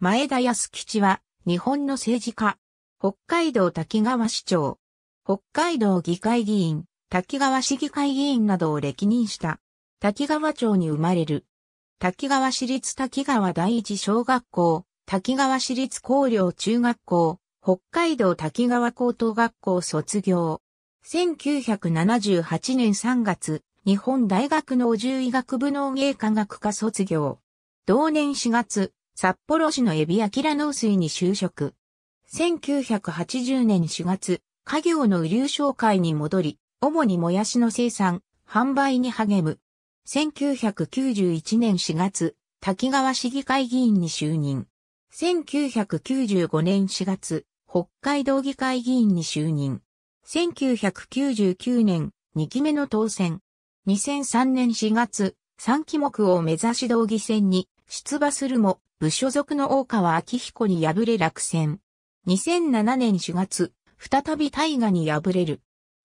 前田康吉は、日本の政治家。北海道滝川市長。北海道議会議員、滝川市議会議員などを歴任した。滝川町に生まれる。滝川市立滝川第一小学校、滝川市立高陵中学校、北海道滝川高等学校卒業。1978年3月、日本大学の獣医学部農芸科学科卒業。同年4月、札幌市のエビアキラ農水に就職。1980年4月、家業の雨流商会に戻り、主にもやしの生産、販売に励む。1991年4月、滝川市議会議員に就任。1995年4月、北海道議会議員に就任。1999年、2期目の当選。2003年4月、3期目を目指し道議選に出馬するも、部所属の大川明彦に敗れ落選。2007年4月、再び大河に敗れる。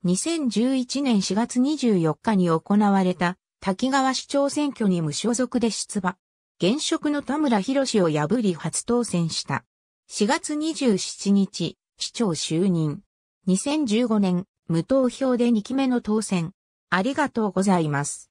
2011年4月24日に行われた滝川市長選挙に無所属で出馬。現職の田村博士を破り初当選した。4月27日、市長就任。2015年、無投票で2期目の当選。ありがとうございます。